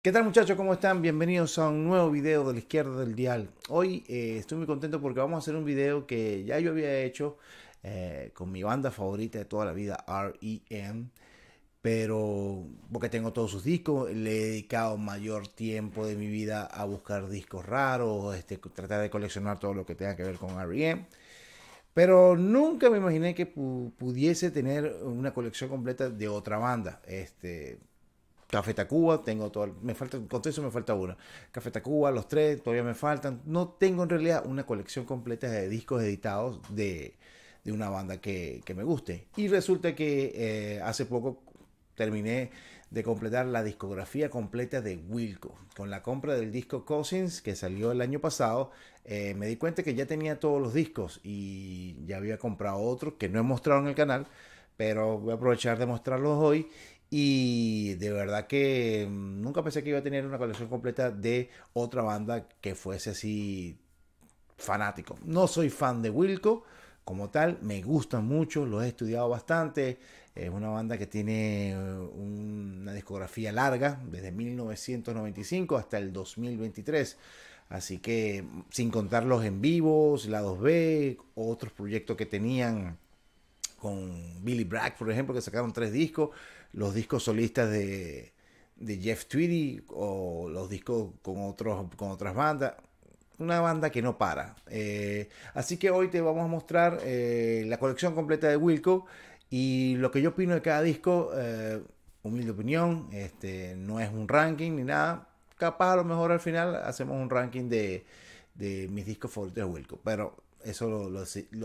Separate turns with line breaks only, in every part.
¿Qué tal muchachos? ¿Cómo están? Bienvenidos a un nuevo video de la izquierda del dial. Hoy eh, estoy muy contento porque vamos a hacer un video que ya yo había hecho eh, con mi banda favorita de toda la vida, R.E.M. Pero porque tengo todos sus discos, le he dedicado mayor tiempo de mi vida a buscar discos raros, este, tratar de coleccionar todo lo que tenga que ver con R.E.M. Pero nunca me imaginé que pudiese tener una colección completa de otra banda. Este, Café Tacuba, tengo todo, me falta, con todo eso me falta uno. Café Tacuba, los tres, todavía me faltan. No tengo en realidad una colección completa de discos editados de, de una banda que, que, me guste. Y resulta que eh, hace poco terminé de completar la discografía completa de Wilco. Con la compra del disco Cousins, que salió el año pasado, eh, me di cuenta que ya tenía todos los discos y ya había comprado otros que no he mostrado en el canal, pero voy a aprovechar de mostrarlos hoy. Y de verdad que mm, nunca pensé que iba a tener una colección completa de otra banda que fuese así fanático. No soy fan de Wilco como tal, me gusta mucho, lo he estudiado bastante. Es una banda que tiene eh, una discografía larga, desde 1995 hasta el 2023. Así que mm, sin contar los en vivos, lados B, otros proyectos que tenían con Billy Bragg, por ejemplo, que sacaron tres discos los discos solistas de, Jeff Tweedy o los discos con, otros, con otras bandas. Una banda que no para. Eh, así que hoy te vamos a mostrar eh, la colección completa de Wilco y lo que yo opino de cada disco. Eh, humilde opinión, este, no es un ranking ni nada. Capaz a lo mejor al final hacemos un ranking de, mis discos favoritos de Wilco, pero eso lo,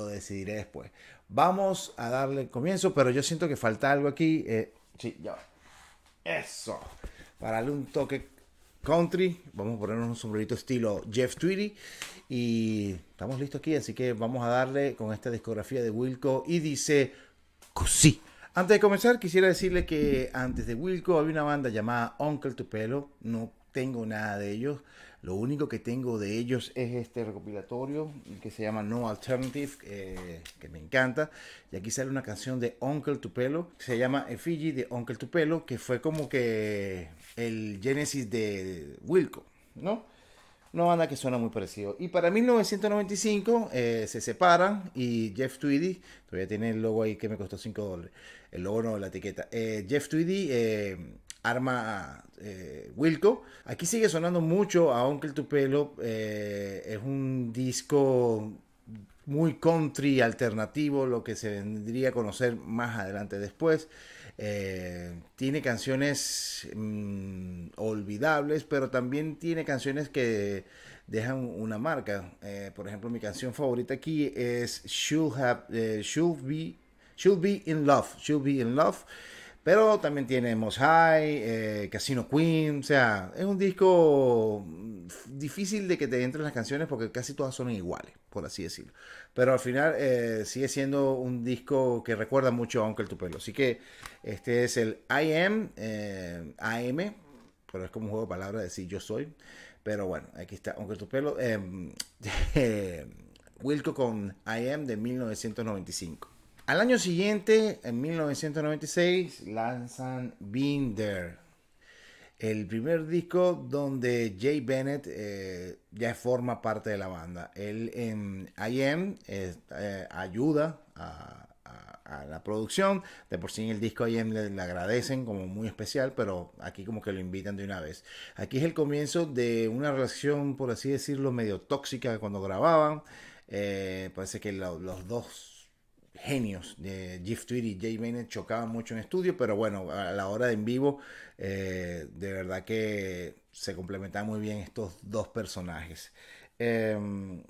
decidiré después. Vamos a darle comienzo, pero yo siento que falta algo aquí. Sí, ya va. Eso. Para darle un toque country, vamos a ponernos un sombrerito estilo Jeff Tweedy. Y estamos listos aquí, así que vamos a darle con esta discografía de Wilco. Y dice Cosí. Antes de comenzar, quisiera decirle que antes de Wilco había una banda llamada Uncle Tupelo. No tengo nada de ellos. Lo único que tengo de ellos es este recopilatorio que se llama No Alternative, eh, que me encanta. Y aquí sale una canción de Uncle Tupelo, que se llama Effigy de Uncle Tupelo, que fue como que el génesis de Wilco, ¿no? No anda que suena muy parecido. Y para 1995 eh, se separan y Jeff Tweedy, todavía tiene el logo ahí que me costó 5 dólares, el logo no, la etiqueta. Eh, Jeff Tweedy arma eh, Wilco. Aquí sigue sonando mucho a Uncle Tupelo. Eh, es un disco muy country, alternativo, lo que se vendría a conocer más adelante después. Eh, tiene canciones mm, olvidables, pero también tiene canciones que dejan una marca. por ejemplo, mi canción favorita aquí es Should, Should, Be, Should Be in Love. Should Be in Love. Pero también tiene Moss High, eh, Casino Queen, o sea, es un disco mm, difícil de que te entren las canciones porque casi todas son iguales, por así decirlo. Pero al final eh, sigue siendo un disco que recuerda mucho a Uncle Tupelo. Así que este es el I Am, eh, AM, pero es como un juego de palabras de decir yo soy. Pero bueno, aquí está Uncle Tupelo. Em, Wilco con I Am de 1995. Al año siguiente, en 1996, lanzan Binder, el primer disco donde Jay Bennett eh, ya forma parte de la banda. Él en em, IM eh, ayuda a, la producción. De por sí en el disco IM le, agradecen como muy especial, pero aquí como que lo invitan de una vez. Aquí es el comienzo de una relación, por así decirlo, medio tóxica cuando grababan. Eh, parece que los dos genios de Jeff Tweedy y Jay Maynard chocaban mucho en estudio, pero bueno, a la hora de en vivo, eh, de verdad que se complementan muy bien estos dos personajes. Em,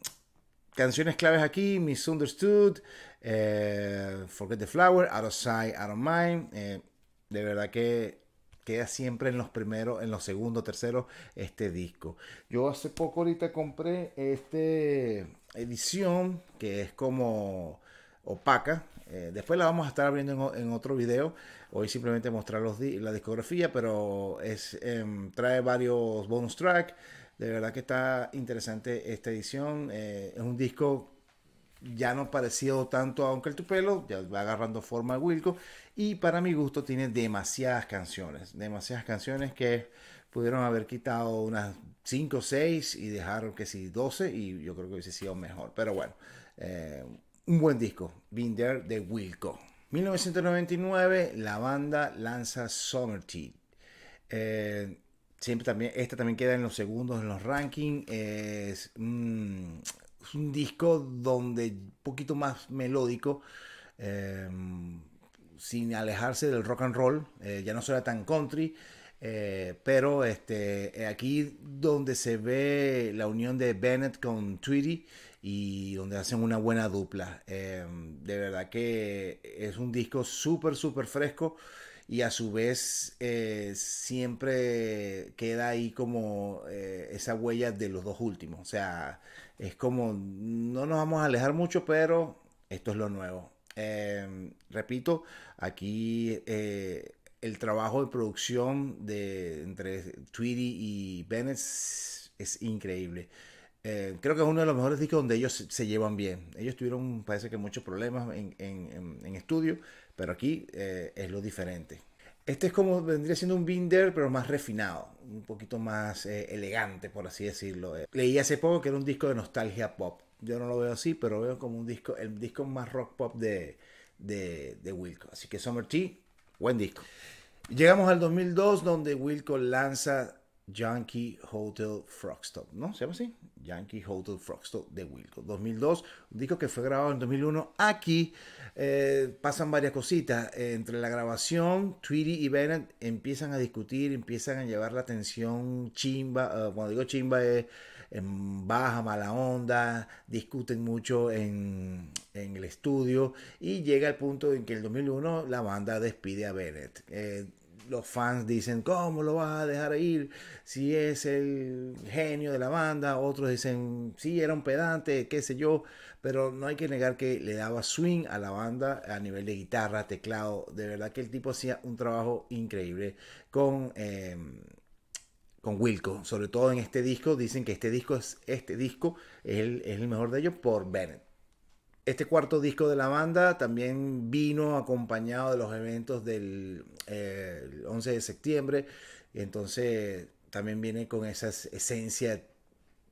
canciones claves aquí: Misunderstood, eh, Forget the Flower, Out of Sight, Out of Mind. Eh, de verdad que queda siempre en los primeros, en los segundos, terceros, este disco. Yo hace poco ahorita compré esta edición que es como opaca. Eh, después la vamos a estar abriendo en, otro video. Hoy simplemente mostrar los la discografía, pero es, em, trae varios bonus track. De verdad que está interesante esta edición. Eh, es un disco ya no parecido tanto a Uncle Tupelo, ya va agarrando forma Wilco. Y para mi gusto tiene demasiadas canciones, demasiadas canciones que pudieron haber quitado unas 5 o 6 y dejaron que si 12 y yo creo que hubiese sido mejor. Pero bueno, eh, un buen disco, Binder de Wilco. 1999, la banda lanza summer Eh, siempre también, esta también queda en los segundos en los rankings. Es, un disco donde un poquito más melódico, em, sin alejarse del rock and roll. Eh, ya no suena tan country. Eh, pero este, aquí donde se ve la unión de Bennett con Tweedy y donde hacen una buena dupla. Eh, de verdad que es un disco súper, súper fresco y a su vez eh, siempre queda ahí como eh, esa huella de los dos últimos. O sea, es como no nos vamos a alejar mucho, pero esto es lo nuevo. repito, aquí el trabajo de producción de entre Tweedy y Bennett es increíble. Eh, creo que es uno de los mejores discos donde ellos se, llevan bien. Ellos tuvieron, parece que muchos problemas en, estudio, pero aquí eh, es lo diferente. Este es como vendría siendo un binder, pero más refinado, un poquito más eh, elegante, por así decirlo. Leí hace poco que era un disco de nostalgia pop. Yo no lo veo así, pero veo como un disco, el disco más rock pop de, de Wilco. Así que Summer Tea, buen disco. Llegamos al 2002, donde Wilco lanza Yankee Hotel Frogstop, ¿no? ¿Se llama así? Yankee Hotel Frogstop de Wilco. 2002, dijo que fue grabado en 2001. Aquí eh, pasan varias cositas. entre la grabación, Tweedy y Bennett empiezan a discutir, empiezan a llevar la atención chimba. Eh, cuando digo chimba es en baja, mala onda, discuten mucho en, el estudio y llega el punto en que en el 2001 la banda despide a Bennett. Eh, los fans dicen, ¿cómo lo vas a dejar ir? Si es el genio de la banda, otros dicen, sí, era un pedante, qué sé yo, pero no hay que negar que le daba swing a la banda a nivel de guitarra, teclado, de verdad que el tipo hacía un trabajo increíble con... Em, con Wilco, sobre todo en este disco, dicen que este disco es, este disco es el, es el mejor de ellos por Bennett. Este cuarto disco de la banda también vino acompañado de los eventos del 11 eh, de septiembre, entonces también viene con esa esencia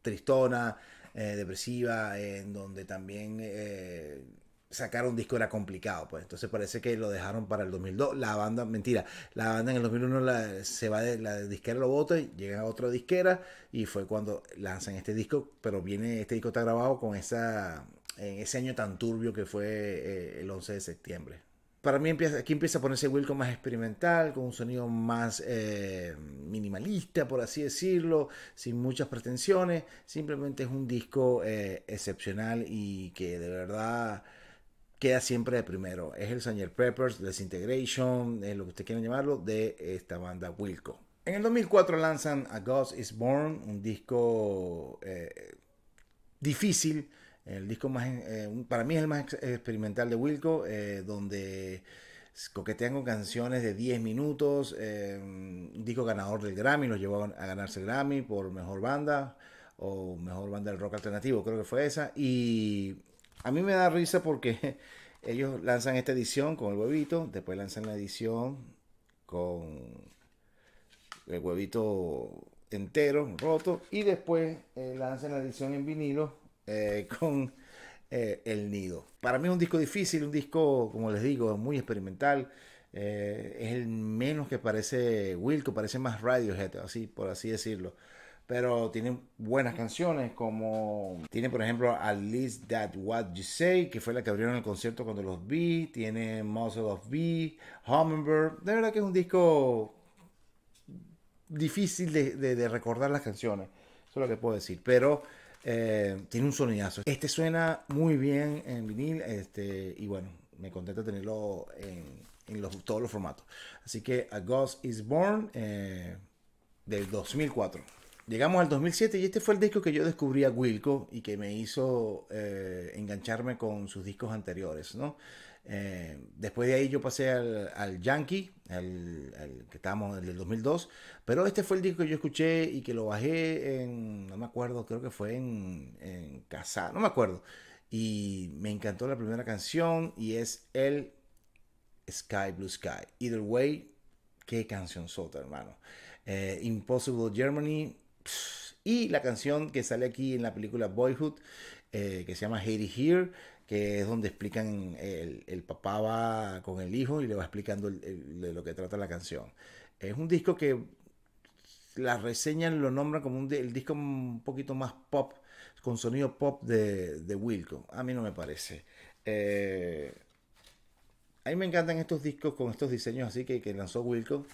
tristona, eh, depresiva, en donde también eh, sacaron un disco era complicado, pues entonces parece que lo dejaron para el 2002. La banda, mentira, la banda en el 2001 se va de la disquera lo y llega a otra disquera y fue cuando lanzan este disco, pero viene este disco está grabado con esa en ese año tan turbio que fue eh, el 11 de septiembre. Para mí aquí empieza a ponerse Wilco más experimental, con un sonido más eh, minimalista, por así decirlo, sin muchas pretensiones. Simplemente es un disco eh, excepcional y que de verdad queda siempre de primero. Es el Sanger Peppers, Desintegration, es lo que usted quiera llamarlo, de esta banda Wilco. En el 2004 lanzan A Ghost Is Born, un disco difícil, el disco más, eh, para mí es el más experimental de Wilco, eh, donde coquetean con canciones de 10 minutos. Eh, un disco ganador del Grammy, los llevó a ganarse el Grammy por mejor banda o mejor banda del rock alternativo, creo que fue esa. Y a mí me da risa porque ellos lanzan esta edición con el huevito, después lanzan la edición con el huevito entero, roto, y después lanzan la edición en vinilo eh, con eh, El Nido. Para mí es un disco difícil, un disco, como les digo, muy experimental. Eh, es el menos que parece Wilco, parece más Radiohead, así por así decirlo. Pero tiene buenas canciones, como tiene por ejemplo At Least That What You Say, que fue la que abrieron el concierto cuando los vi. Tiene Muscle of B, Hummingbird. De verdad que es un disco difícil de, recordar las canciones. Eso es lo que puedo decir. Pero eh, tiene un sonidazo. Este suena muy bien en vinil este, y bueno, me contenta tenerlo en, todos los formatos. Así que A Ghost is Born eh, del 2004. Llegamos al 2007 y este fue el disco que yo descubrí a Wilco y que me hizo eh, engancharme con sus discos anteriores, ¿no? Eh, después de ahí yo pasé al, Yankee, al, que estábamos en el 2002, pero este fue el disco que yo escuché y que lo bajé en, no me acuerdo, creo que fue en, en Casa, no me acuerdo. Y me encantó la primera canción y es el Sky Blue Sky. Either way, qué canción sota, hermano. Eh, Impossible Germany y la canción que sale aquí en la película Boyhood, eh, que se llama Hate It Here que es donde explican, el, el, papá va con el hijo y le va explicando de lo que trata la canción. Es un disco que la reseñas lo nombran como un, el disco un poquito más pop, con sonido pop de, de Wilco. A mí no me parece. Eh, a mí me encantan estos discos con estos diseños así que, que lanzó Wilco.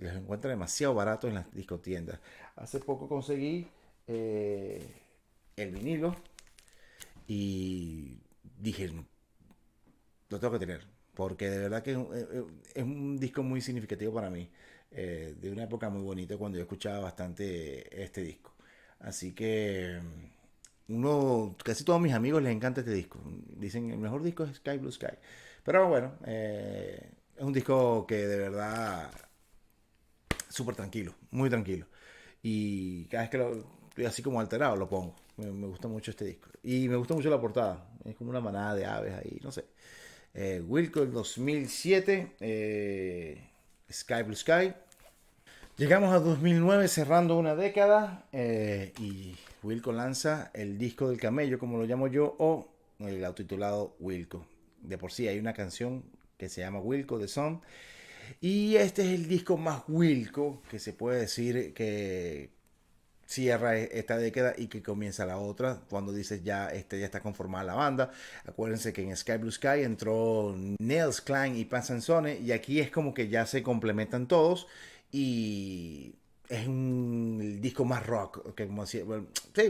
Los encuentra demasiado baratos en las discotiendas. Hace poco conseguí eh, el vinilo y dije, lo tengo que tener, porque de verdad que es un eh, eh, disco muy significativo para mí, eh, de una época muy bonita cuando yo escuchaba bastante este disco. Así que mm, uno, casi todos mis amigos les encanta este disco. Dicen, el mejor disco es Sky Blue Sky. Pero bueno, es un disco que de verdad, súper tranquilo, muy tranquilo. Y cada vez que lo, así como alterado, lo pongo. me gusta mucho este disco. Y me gusta mucho la portada es como una manada de aves ahí, no sé. Eh, Wilco el 2007, eh, Sky Blue Sky. Llegamos a 2009 cerrando una década eh, y Wilco lanza el disco del camello, como lo llamo yo, o el autotitulado Wilco. De por sí hay una canción que se llama Wilco de Son. Y este es el disco más Wilco que se puede decir que, cierra e-, esta década y que comienza la otra cuando dices ya este ya está conformada la banda acuérdense que en Sky Blue Sky entró Nels Klein y Pan Sansone y aquí es como que ya se complementan todos y es un disco más rock que como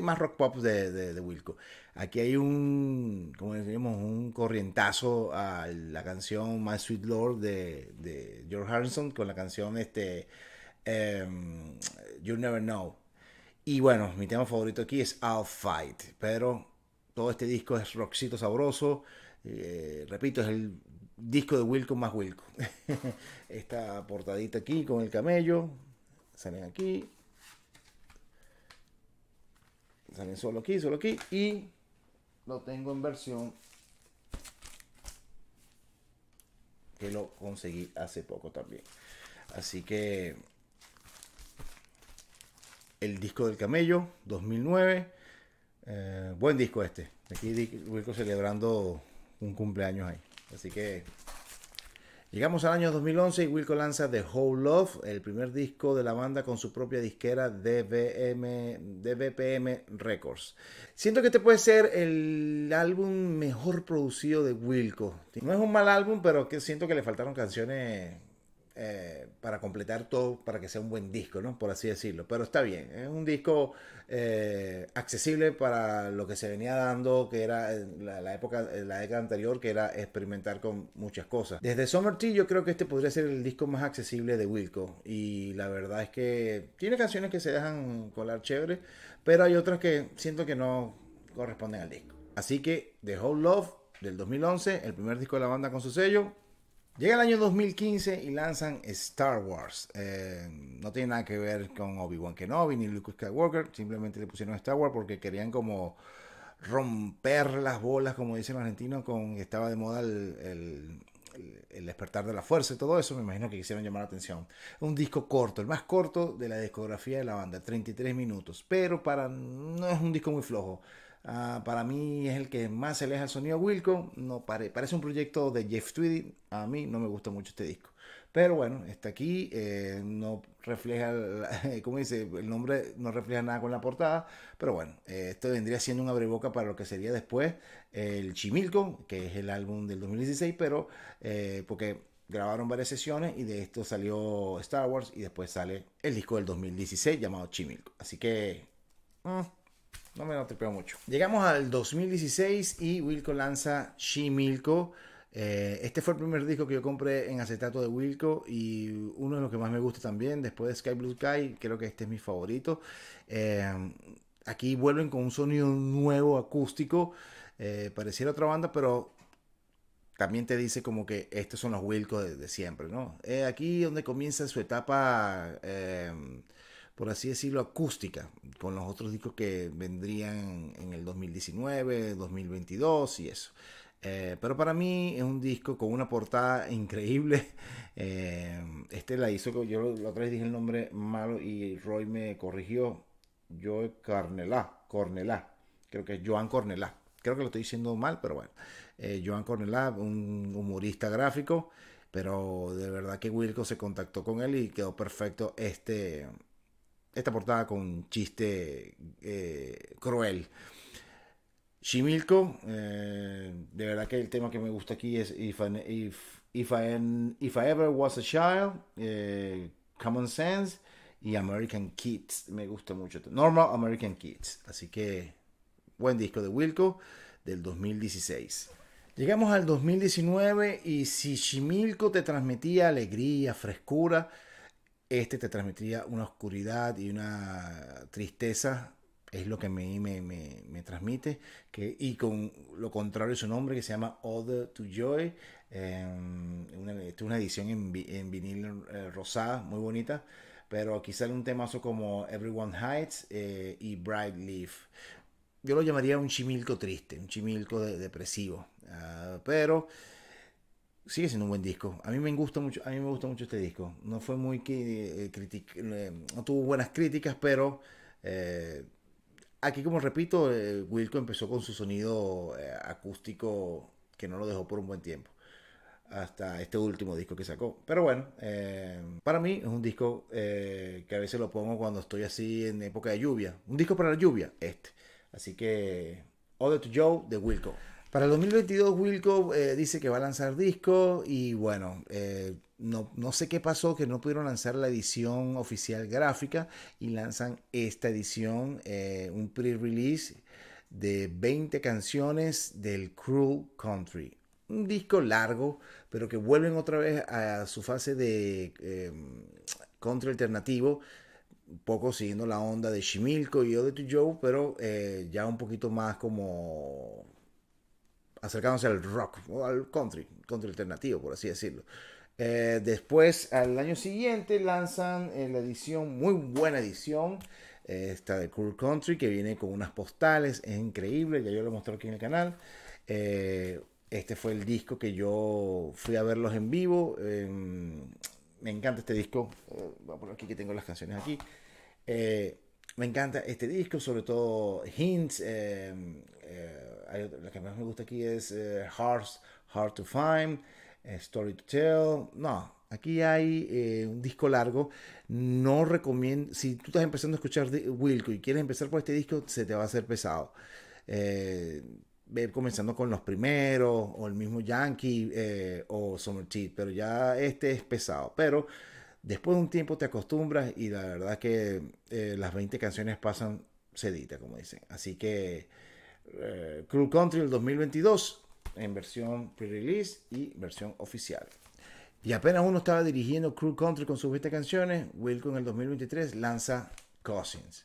más rock pop de, Wilco aquí hay un como un corrientazo a la canción My Sweet Lord de, George Harrison con la canción este em, You Never Know y bueno, mi tema favorito aquí es I'll Fight, pero todo este disco es rockcito sabroso. Eh, repito, es el disco de Wilco más Wilco. Esta portadita aquí con el camello. Salen aquí. Salen solo aquí, solo aquí. Y lo tengo en versión que lo conseguí hace poco también. Así que el disco del camello, 2009. Eh, buen disco este. Aquí Wilco celebrando un cumpleaños ahí. Así que llegamos al año 2011 y Wilco lanza The Whole Love, el primer disco de la banda con su propia disquera DBM, DBPM Records. Siento que este puede ser el álbum mejor producido de Wilco. No es un mal álbum, pero que siento que le faltaron canciones eh, para completar todo, para que sea un buen disco, ¿no? Por así decirlo. Pero está bien, es un disco eh, accesible para lo que se venía dando, que era eh, la, época, la década anterior, que era experimentar con muchas cosas. Desde Summer Tea yo creo que este podría ser el disco más accesible de Wilco. Y la verdad es que tiene canciones que se dejan colar chévere, pero hay otras que siento que no corresponden al disco. Así que The Whole Love del 2011, el primer disco de la banda con su sello, Llega el año 2015 y lanzan Star Wars. Eh, no tiene nada que ver con Obi-Wan Kenobi ni Luke Skywalker. Simplemente le pusieron Star Wars porque querían como romper las bolas, como dicen los argentinos, con estaba de moda el, despertar de la fuerza y todo eso, me imagino que quisieron llamar la atención. Un disco corto, el más corto de la discografía de la banda, 33 minutos, pero para no es un disco muy flojo. Ah, para mí es el que más se aleja al sonido Wilco. No parece un proyecto de Jeff Tweedy. A mí no me gusta mucho este disco. Pero bueno, está aquí. Eh, no refleja, ¿cómo como dice, el nombre no refleja nada con la portada. Pero bueno, eh, esto vendría siendo un abreboca para lo que sería después el Chimilco, que es el álbum del 2016. Pero eh, porque grabaron varias sesiones y de esto salió Star Wars y después sale el disco del 2016 llamado Chimilco. Así que... Mm no me no mucho. Llegamos al 2016 y Wilco lanza She Milko. Eh, este fue el primer disco que yo compré en acetato de Wilco y uno de los que más me gusta también. Después de Sky Blue Sky, creo que este es mi favorito. Eh, aquí vuelven con un sonido nuevo acústico. Eh, pareciera otra banda, pero también te dice como que estos son los Wilco de, siempre, ¿no? aquí donde comienza su etapa por así decirlo, acústica, con los otros discos que vendrían en el 2019, 2022 y eso. Eh, pero para mí es un disco con una portada increíble. Eh, este la hizo, yo la otra vez dije el nombre malo y Roy me corrigió. Joe Carnela Cornelá, creo que es Joan Cornelá. Creo que lo estoy diciendo mal, pero bueno. Eh, Joan Cornelá, un humorista gráfico, pero de verdad que Wilco se contactó con él y quedó perfecto este, esta portada con chiste eh, cruel. Shimilco, eh, de verdad que el tema que me gusta aquí es If, I, Ever Was a Child, eh, Common Sense y American Kids. Me gusta mucho. Normal American Kids. Así que buen disco de Wilco del 2016. Llegamos al 2019 y si Shimilco te transmitía alegría, frescura, este te transmitiría una oscuridad y una tristeza, es lo que me, me, transmite, que, y con lo contrario su nombre, que se llama Other to Joy, em, una, es una edición en, en vinil eh, rosada, muy bonita, pero aquí sale un temazo como Everyone Hides eh, y Bright Leaf. Yo lo llamaría un chimilco triste, un chimilco depresivo, ah, pero sigue siendo un buen disco. A mí me gusta mucho, a mí me gusta mucho este disco. No fue muy eh, eh, no tuvo buenas críticas, pero eh, aquí como repito, Wilco empezó con su sonido acústico que no lo dejó por un buen tiempo hasta este último disco que sacó. Pero bueno, para mí es un disco que a veces lo pongo cuando estoy así en época de lluvia. Un disco para la lluvia, este. Así que, Ode to Joe de Wilco. Para el 2022 Wilco eh, dice que va a lanzar disco y bueno, eh, no, sé qué pasó, que no pudieron lanzar la edición oficial gráfica y lanzan esta edición, eh, un pre-release de 20 canciones del Cruel Country. Un disco largo, pero que vuelven otra vez a su fase de em, country alternativo, un poco siguiendo la onda de Shimilko y Ode to Joe, pero ya un poquito más como acercándose al rock o al country, country alternativo, por así decirlo. Eh, después, al año siguiente, lanzan en eh, la edición, muy buena edición, eh, esta de Cool Country, que viene con unas postales, es increíble, ya yo lo mostré aquí en el canal. este fue el disco que yo fui a verlos en vivo. Em, me encanta este disco, voy a poner aquí que tengo las canciones aquí. me encanta este disco, sobre todo Hints, em, la que más me gusta aquí es eh, Hard, to Find, eh, Story to Tell. No, aquí hay eh, un disco largo. No recomiendo, si tú estás empezando a escuchar Wilco y quieres empezar por este disco, se te va a hacer pesado. comenzando con los primeros, o el mismo Yankee, o Summer Teeth pero ya este es pesado. Pero después de un tiempo te acostumbras y la verdad que las 20 canciones pasan sedita, como dicen. Así que eh, Crew Country el 2022 en versión pre-release y versión oficial. Y apenas uno estaba dirigiendo Cruel Country con sus 20 canciones, Wilco en el 2023 lanza Cousins,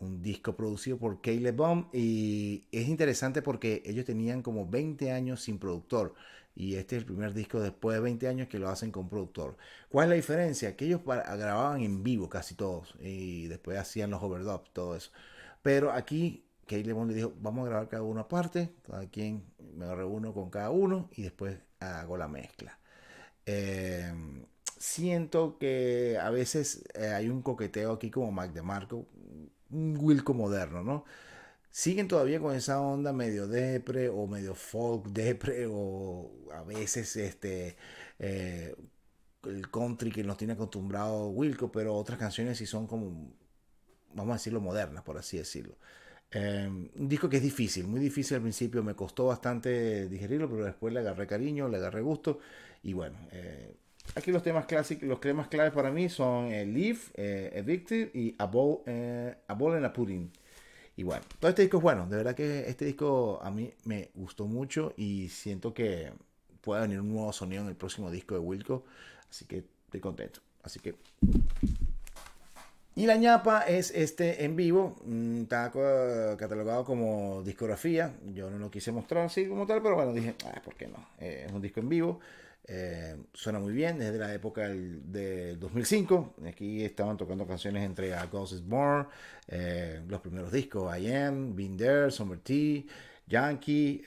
un disco producido por Caleb Baum y es interesante porque ellos tenían como 20 años sin productor y este es el primer disco después de 20 años que lo hacen con productor. ¿Cuál es la diferencia? Que ellos grababan en vivo casi todos y después hacían los overdubs, todo eso. Pero aquí Kate Lemon le dijo, vamos a grabar cada uno aparte, cada quien me reúno con cada uno y después hago la mezcla. Em, siento que a veces eh, hay un coqueteo aquí como Mac DeMarco, un Wilco moderno, ¿no? Siguen todavía con esa onda medio depre o medio folk depre o a veces este... Eh, el country que nos tiene acostumbrado Wilco, pero otras canciones sí son como, vamos a decirlo, modernas, por así decirlo. Em, un disco que es difícil, muy difícil al principio, me costó bastante digerirlo, pero después le agarré cariño, le agarré gusto y bueno, eh, aquí los temas clásicos, los temas claves para mí son eh, Leaf, eh, Addicted y A Ball, and a Pudding. Y bueno, todo este disco es bueno, de verdad que este disco a mí me gustó mucho y siento que puede venir un nuevo sonido en el próximo disco de Wilco, así que estoy contento. Así que y la ñapa es este en vivo, mm, está catalogado como discografía. Yo no lo quise mostrar así como tal, pero bueno, dije, ah, ¿por qué no? Eh, es un disco en vivo, eh, suena muy bien, desde la época del, 2005. Aquí estaban tocando canciones entre A Ghost is Born, eh, los primeros discos, I Am, Been There, Summer Tea, Yankee.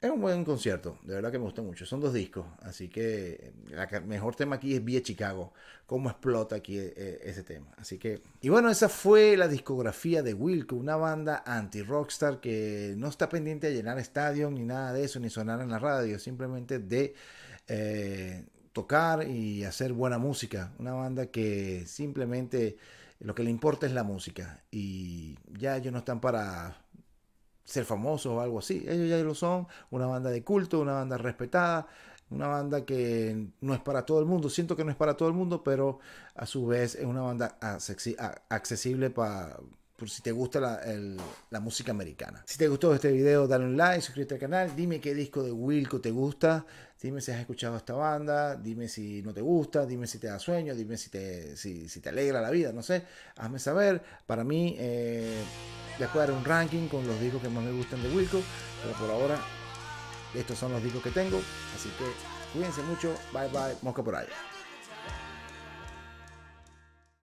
Es un buen concierto, de verdad que me gusta mucho. Son dos discos, así que el eh, mejor tema aquí es Vía Chicago, cómo explota aquí eh, ese tema. Así que, y bueno, esa fue la discografía de Wilco, una banda anti-rockstar que no está pendiente de llenar estadio ni nada de eso, ni sonar en la radio, simplemente de eh, tocar y hacer buena música. Una banda que simplemente lo que le importa es la música y ya ellos no están para ser famosos o algo así. Ellos ya lo son, una banda de culto, una banda respetada, una banda que no es para todo el mundo, siento que no es para todo el mundo, pero a su vez es una banda accesible para por si te gusta la, la, música americana. Si te gustó este video, dale un like, suscríbete al canal, dime qué disco de Wilco te gusta, Dime si has escuchado esta banda, dime si no te gusta, dime si te da sueño, dime si te, si, te alegra la vida, no sé. Hazme saber. Para mí, eh, les puedo dar un ranking con los discos que más me gustan de Wilco, pero por ahora estos son los discos que tengo. Así que cuídense mucho. Bye bye. Mosca por allá.